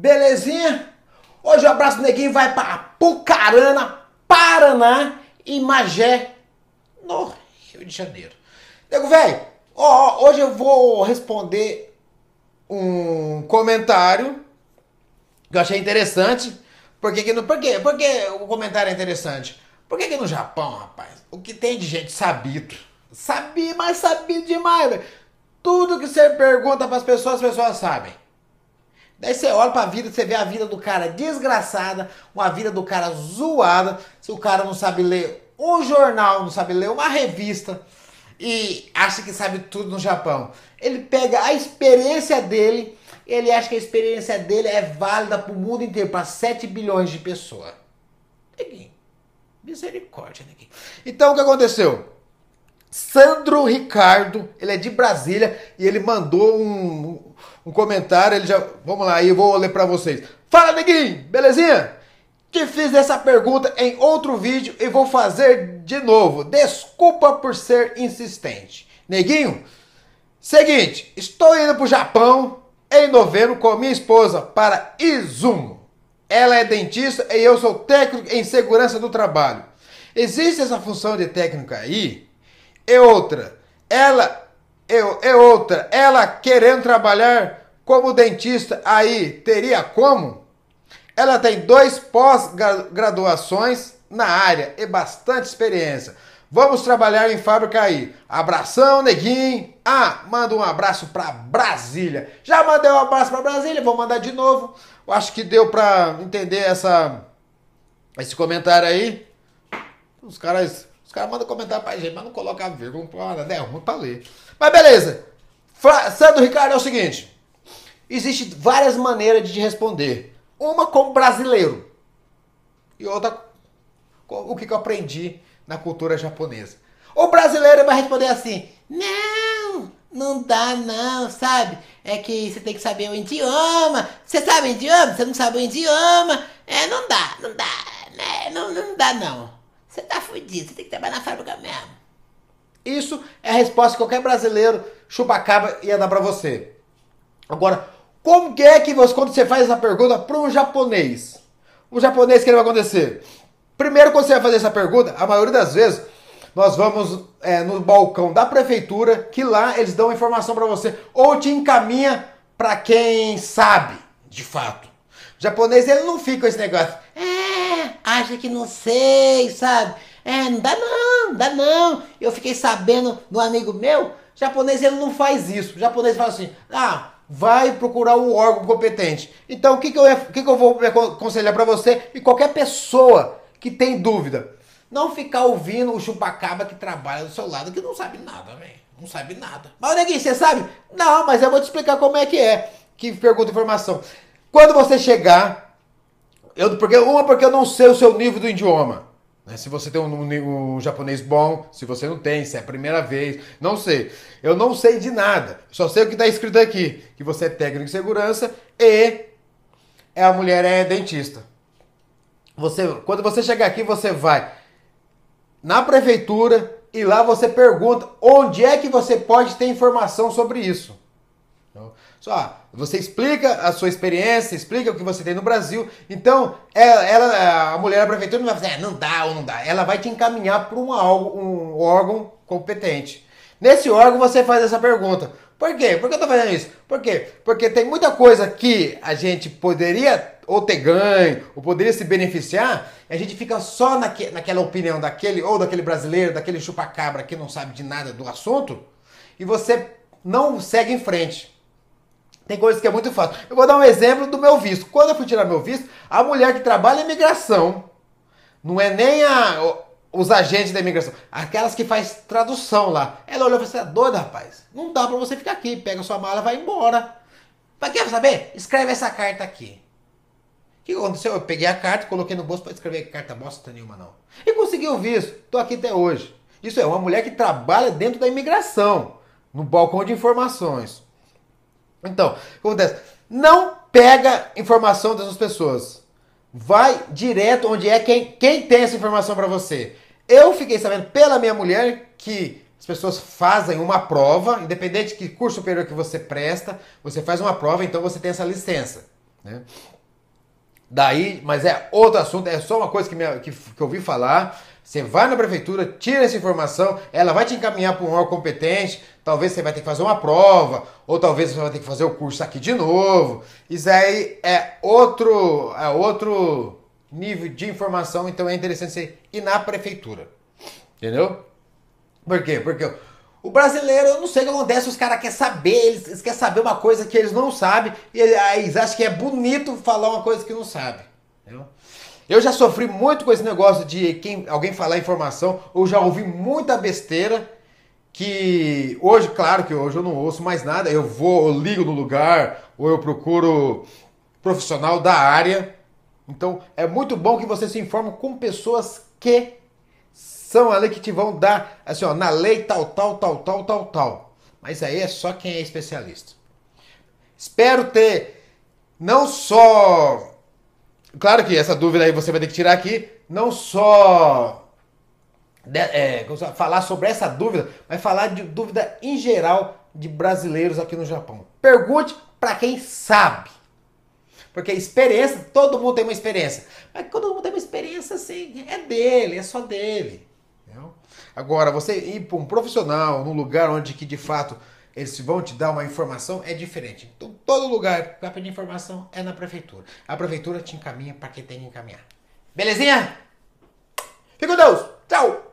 Belezinha? Hoje o Abraço Neguinho vai para Pucarana, Paraná e Magé, no Rio de Janeiro. Nego, velho, ó, hoje eu vou responder um comentário que eu achei interessante. Por que, que não, por, quê? por o comentário é interessante? Por que, que no Japão, rapaz, o que tem de gente sabido? Sabia, mas sabia demais, velho. Tudo que você pergunta para as pessoas, as pessoas sabem. Daí você olha pra vida, você vê a vida do cara desgraçada, uma vida do cara zoada, se o cara não sabe ler um jornal, não sabe ler uma revista e acha que sabe tudo no Japão. Ele pega a experiência dele, ele acha que a experiência dele é válida pro mundo inteiro, para 7 bilhões de pessoas. Neguinho, misericórdia, neguinho. Então o que aconteceu? Sandro Ricardo, ele é de Brasília e ele mandou um, um comentário, ele já. Vamos lá, aí eu vou ler para vocês. Fala, neguinho, belezinha? Te fiz essa pergunta em outro vídeo e vou fazer de novo. Desculpa por ser insistente. Neguinho, seguinte, estou indo para o Japão em novembro com minha esposa para Izumo. Ela é dentista e eu sou técnico em segurança do trabalho. Existe essa função de técnica aí? E outra, ela é, é outra. Ela querendo trabalhar como dentista aí, teria como? Ela tem dois pós-graduações na área e bastante experiência. Vamos trabalhar em fábrica aí. Abração, neguinho. Ah, manda um abraço para Brasília. Já mandei um abraço para Brasília, vou mandar de novo. Eu acho que deu para entender essa esse comentário aí. Os caras os caras mandam comentar pra gente, mas não coloca vírgula, para, é ruim pra ler. Mas beleza. Fra Sandro Ricardo é o seguinte. Existem várias maneiras de responder. Uma como brasileiro. E outra, o que, que eu aprendi na cultura japonesa. O brasileiro vai é responder assim, não, não dá não, sabe? É que você tem que saber o idioma. Você sabe o idioma? Você não sabe o idioma? É, não dá, não dá, né? não, não dá não. Você tá fudido, você tem que trabalhar na fábrica mesmo. Isso é a resposta que qualquer brasileiro chupacaba ia dar para você. Agora, como que é que você, quando você faz essa pergunta para um japonês? O japonês, que vai acontecer? Primeiro, quando você vai fazer essa pergunta, a maioria das vezes, nós vamos é, no balcão da prefeitura, que lá eles dão informação para você, ou te encaminha para quem sabe, de fato. O japonês, ele não fica com esse negócio. É, acha que não sei, sabe? É, não dá não, não dá não. Eu fiquei sabendo do amigo meu, japonês ele não faz isso. O japonês fala assim, ah, vai procurar o um órgão competente. Então, o que, que, eu, que, que eu vou aconselhar para você e qualquer pessoa que tem dúvida? Não ficar ouvindo o chupacaba que trabalha do seu lado, que não sabe nada, velho. Não sabe nada. Mas, neguinho, você sabe? Não, mas eu vou te explicar como é que é. Que pergunta informação. Quando você chegar eu, porque, uma, porque eu não sei o seu nível do idioma. Né? Se você tem um, um, um, japonês bom, se você não tem, se é a primeira vez, não sei. Eu não sei de nada. Só sei o que está escrito aqui: que você é técnico de segurança e é a mulher é dentista. Você, quando você chegar aqui, você vai na prefeitura e lá você pergunta onde é que você pode ter informação sobre isso. Então, só, ah, você explica a sua experiência, explica o que você tem no Brasil. Então, ela, é, ela a mulher da prefeitura não vai fazer, ah, não dá ou não dá. Ela vai te encaminhar para um, um órgão competente. Nesse órgão você faz essa pergunta. Por quê? Por que eu estou fazendo isso? Por quê? Porque tem muita coisa que a gente poderia ou ter ganho, ou poderia se beneficiar, e a gente fica só naque, naquela opinião daquele ou daquele brasileiro, daquele chupa-cabra que não sabe de nada do assunto, e você não segue em frente. Tem coisas que é muito fácil. Eu vou dar um exemplo do meu visto. Quando eu fui tirar meu visto, a mulher que trabalha em é imigração, não é nem a, os agentes da imigração, aquelas que faz tradução lá. Ela olhou e falou assim, é doida, rapaz, não dá pra você ficar aqui. Pega sua mala vai embora. Mas quer saber? Escreve essa carta aqui. O que aconteceu? Eu peguei a carta, coloquei no bolso para escrever carta bosta nenhuma não. E consegui o visto. Tô aqui até hoje. Isso é uma mulher que trabalha dentro da imigração, no balcão de informações. Então, o que acontece? Não pega informação dessas pessoas. Vai direto onde é quem, quem tem essa informação para você. Eu fiquei sabendo pela minha mulher que as pessoas fazem uma prova, independente de que curso superior que você presta, você faz uma prova, então você tem essa licença. Né? Daí, mas é outro assunto, é só uma coisa que, me, que, que eu ouvi falar. Você vai na prefeitura, tira essa informação, ela vai te encaminhar para um órgão competente, talvez você vai ter que fazer uma prova, ou talvez você vai ter que fazer o curso aqui de novo. Isso aí é outro, é outro nível de informação, então é interessante você ir na prefeitura. Entendeu? Por quê? Porque o brasileiro, eu não sei o que acontece, os caras querem saber, eles, eles querem saber uma coisa que eles não sabem, e eles acham que é bonito falar uma coisa que não sabe. Entendeu? Eu já sofri muito com esse negócio de quem, alguém falar informação, ou já ouvi muita besteira, que hoje, claro que hoje eu não ouço mais nada, eu vou, eu ligo no lugar, ou eu procuro profissional da área. Então é muito bom que você se informe com pessoas que são ali que te vão dar, assim, ó, na lei tal, tal, tal, tal, tal, tal. Mas aí é só quem é especialista. Espero ter não só. Claro que essa dúvida aí você vai ter que tirar aqui, não só de, é, falar sobre essa dúvida, mas falar de dúvida em geral de brasileiros aqui no Japão. Pergunte para quem sabe. Porque experiência, todo mundo tem uma experiência. Mas todo mundo tem uma experiência assim, é dele, é só dele. Entendeu? Agora, você ir para um profissional, num lugar onde que de fato eles vão te dar uma informação, é diferente. Então, todo lugar para pedir informação é na prefeitura. A prefeitura te encaminha para quem tem que encaminhar. Belezinha? Fica com Deus! Tchau!